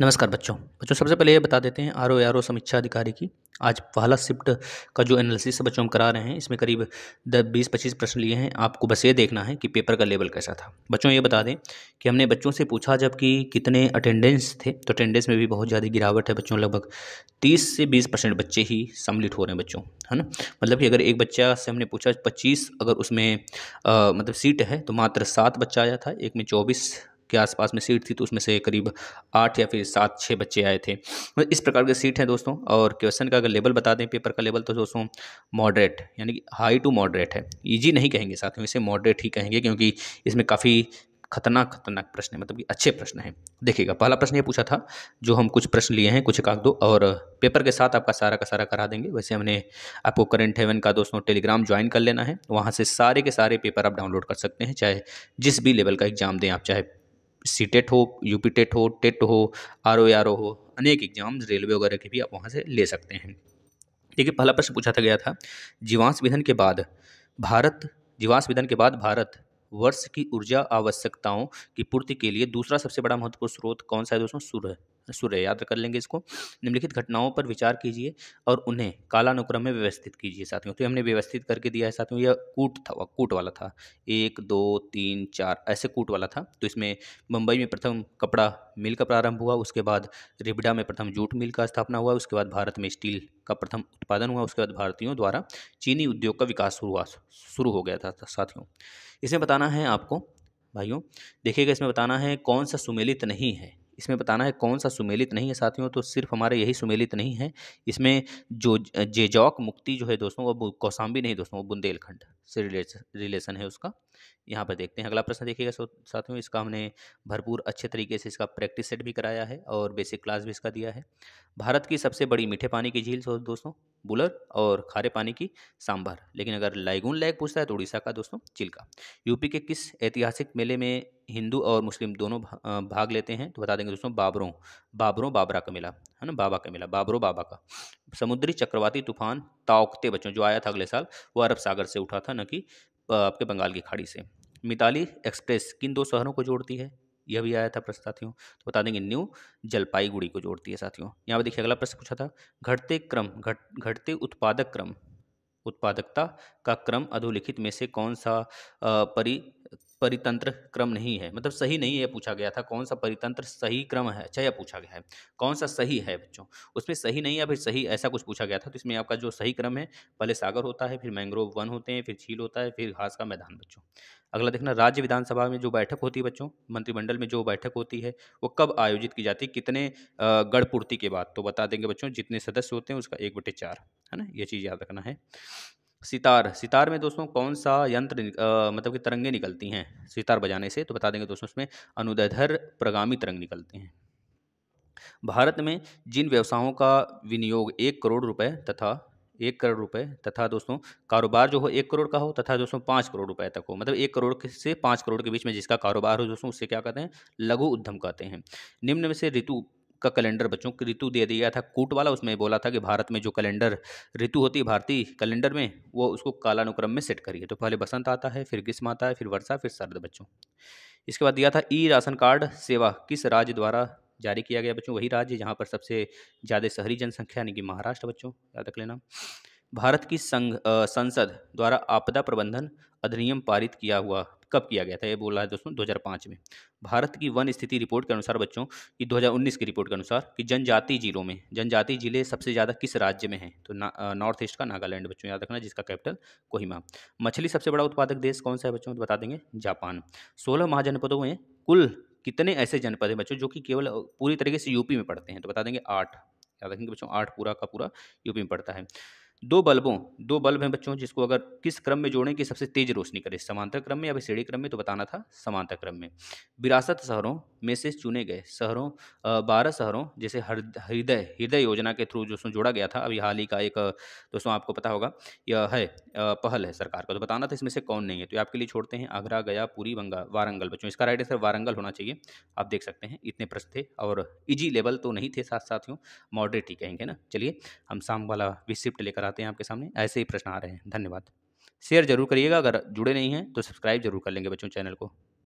नमस्कार बच्चों बच्चों सबसे पहले ये बता देते हैं आर ओ आर ओ समीक्षा अधिकारी की आज पहला शिफ्ट का जो एनालिसिस बच्चों हम करा रहे हैं इसमें करीब दस बीस पच्चीस प्रश्न लिए हैं आपको बस ये देखना है कि पेपर का लेवल कैसा था बच्चों ये बता दें कि हमने बच्चों से पूछा जबकि कितने अटेंडेंस थे तो अटेंडेंस में भी बहुत ज़्यादा गिरावट है बच्चों लगभग तीस से बीस परसेंट बच्चे ही सम्मिलित हो रहे हैं बच्चों है ना मतलब कि अगर एक बच्चा से हमने पूछा पच्चीस अगर उसमें मतलब सीट है तो मात्र सात बच्चा आया था एक में चौबीस के आसपास में सीट थी तो उसमें से करीब आठ या फिर सात छः बच्चे आए थे तो इस प्रकार के सीट हैं दोस्तों और क्वेश्चन का अगर लेवल बता दें पेपर का लेवल तो दोस्तों मॉडरेट यानी कि हाई टू मॉडरेट है ईजी नहीं कहेंगे साथ में इसे मॉडरेट ही कहेंगे क्योंकि इसमें काफ़ी खतरनाक खतरनाक प्रश्न है मतलब कि अच्छे प्रश्न हैं देखिएगा पहला प्रश्न ये पूछा था जो हम कुछ प्रश्न लिए हैं कुछ एकाक दो और पेपर के साथ आपका सारा का सारा करा देंगे वैसे हमने आपको करंट हेवन का दोस्तों टेलीग्राम ज्वाइन कर लेना है वहाँ से सारे के सारे पेपर आप डाउनलोड कर सकते हैं चाहे जिस भी लेवल का एग्जाम दें आप चाहे सी टेट हो यूपी टेट हो टेट हो आर ओ आर ओ हो अनेक एग्जाम्स रेलवे वगैरह के भी आप वहाँ से ले सकते हैं देखिए पहला प्रश्न पूछा था गया था जीवांश विधन के बाद भारत जीवांश विधन के बाद भारत वर्ष की ऊर्जा आवश्यकताओं की पूर्ति के लिए दूसरा सबसे बड़ा महत्वपूर्ण स्रोत कौन सा है दोस्तों सूर्य सूर्य याद कर लेंगे इसको निम्नलिखित घटनाओं पर विचार कीजिए और उन्हें कालानुक्रम में व्यवस्थित कीजिए साथियों तो हमने व्यवस्थित करके दिया है साथियों यह कूट था कूट वाला था एक दो तीन चार ऐसे कूट वाला था तो इसमें मुंबई में प्रथम कपड़ा मिल का प्रारंभ हुआ उसके बाद रिबडा में प्रथम जूट मिल का स्थापना हुआ उसके बाद भारत में स्टील का प्रथम उत्पादन हुआ उसके बाद भारतीयों द्वारा चीनी उद्योग का विकास शुरू हुआ शुरू हो गया था साथियों इसमें बताना है आपको भाइयों देखिएगा इसमें बताना है कौन सा सुमेलित नहीं है इसमें बताना है कौन सा सुमेलित नहीं है साथियों तो सिर्फ हमारे यही सुमेलित नहीं है इसमें जो जेजौक मुक्ति जो है दोस्तों वो कौसाम्बी नहीं दोस्तों वो बुंदेलखंड से रिलेशन है उसका यहाँ पर देखते हैं अगला प्रश्न देखिएगा साथियों इसका हमने भरपूर अच्छे तरीके से इसका प्रैक्टिस सेट भी कराया है और बेसिक क्लास भी इसका दिया है भारत की सबसे बड़ी मीठे पानी की झील दोस्तों बुलर और खारे पानी की सांभर लेकिन अगर लाइगुन लैग पूछता है तो उड़ीसा का दोस्तों चिल्का यूपी के किस ऐतिहासिक मेले में हिंदू और मुस्लिम दोनों भाग लेते हैं तो बता देंगे दोस्तों बाबरों बाबरों बाबरा का मेला है ना बाबा का मेला बाबरों बाबा का समुद्री चक्रवाती तूफान ताओकते बच्चों जो आया था अगले साल वो अरब सागर से उठा था न कि आपके बंगाल की खाड़ी से मिताली एक्सप्रेस किन दो शहरों को जोड़ती है यह भी आया था प्रश्न साथियों तो बता देंगे न्यू जलपाईगुड़ी को जोड़ती है साथियों यहाँ पर देखिए अगला प्रश्न पूछा था घटते क्रम घट घटते उत्पादक क्रम उत्पादकता का क्रम अधोलिखित में से कौन सा परि परितंत्र क्रम नहीं है मतलब सही नहीं है पूछा गया था कौन सा परितंत्र सही क्रम है अच्छा यह पूछा गया है कौन सा सही है बच्चों उसमें सही नहीं है फिर सही ऐसा कुछ पूछा गया था तो इसमें आपका जो सही क्रम है पहले सागर होता है फिर मैंग्रोव वन होते हैं फिर झील होता है फिर घास का मैदान बच्चों अगला देखना राज्य विधानसभा में जो बैठक होती है बच्चों मंत्रिमंडल में जो बैठक होती है वो कब आयोजित की जाती है कितने गढ़पूर्ति के बाद तो बता देंगे बच्चों जितने सदस्य होते हैं उसका एक बटे चार है ना ये चीज़ याद रखना है सितार सितार में दोस्तों कौन सा यंत्र आ, मतलब कि तरंगे निकलती हैं सितार बजाने से तो बता देंगे दोस्तों उसमें अनुदैधर प्रगामी तरंग निकलते हैं भारत में जिन व्यवसायों का विनियोग एक करोड़ रुपए तथा एक करोड़ रुपए तथा दोस्तों कारोबार जो हो एक करोड़ का हो तथा दोस्तों पाँच करोड़ रुपए तक हो मतलब एक करोड़ से पाँच करोड़ के बीच में जिसका कारोबार हो दोस्तों उससे क्या कहते हैं लघु उद्यम कहते हैं निम्न में से ऋतु का कैलेंडर बच्चों ऋतु दे दिया था कूट वाला उसमें बोला था कि भारत में जो कैलेंडर ऋतु होती है भारतीय कैलेंडर में वो उसको कालानुक्रम में सेट करिए तो पहले बसंत आता है फिर ग्रीष्म आता है फिर वर्षा फिर सर्द बच्चों इसके बाद दिया था ई राशन कार्ड सेवा किस राज्य द्वारा जारी किया गया बच्चों वही राज्य जहाँ पर सबसे ज़्यादा शहरी जनसंख्या यानी कि महाराष्ट्र बच्चों याद रख लेना भारत की संघ संसद द्वारा आपदा प्रबंधन अधिनियम पारित किया हुआ कब किया गया था ये बोला है दोस्तों 2005 में भारत की वन स्थिति रिपोर्ट के अनुसार बच्चों कि 2019 की रिपोर्ट के अनुसार कि जनजाति जिलों में जनजाति जिले सबसे ज़्यादा किस राज्य में हैं तो नॉर्थ ईस्ट का नागालैंड बच्चों याद रखना जिसका कैपिटल कोहिमा मछली सबसे बड़ा उत्पादक देश कौन सा है बच्चों बता देंगे जापान सोलह महाजनपदों में कुल कितने ऐसे जनपद हैं बच्चों जो कि केवल पूरी तरीके से यूपी में पढ़ते हैं तो बता देंगे आठ याद रखेंगे बच्चों आठ पूरा का पूरा यूपी में पड़ता है दो बल्बों दो बल्ब हैं बच्चों जिसको अगर किस क्रम में जोड़ें कि सबसे तेज रोशनी करे समांतर क्रम में या फिर सीढ़ी क्रम में तो बताना था समांतर क्रम में विरासत शहरों में से चुने गए शहरों बारह शहरों जैसे हृदय हृदय योजना के थ्रू दोस्तों जोड़ा गया था अभी हाल ही का एक दोस्तों आपको पता होगा यह है पहल है सरकार का तो बताना था इसमें से कौन नहीं है तो आपके लिए छोड़ते हैं आगरा गया पूरी बंगा वारंगल बच्चों इसका राइट आंसर वारंगल होना चाहिए आप देख सकते हैं इतने प्रश्न थे और इजी लेवल तो नहीं थे साथ साथियों मॉडरेट ही कहेंगे ना चलिए हम शाम वाला विशिफ्ट लेकर कराते हैं आपके सामने ऐसे ही प्रश्न आ रहे हैं धन्यवाद शेयर जरूर करिएगा अगर जुड़े नहीं हैं तो सब्सक्राइब जरूर कर लेंगे बच्चों चैनल को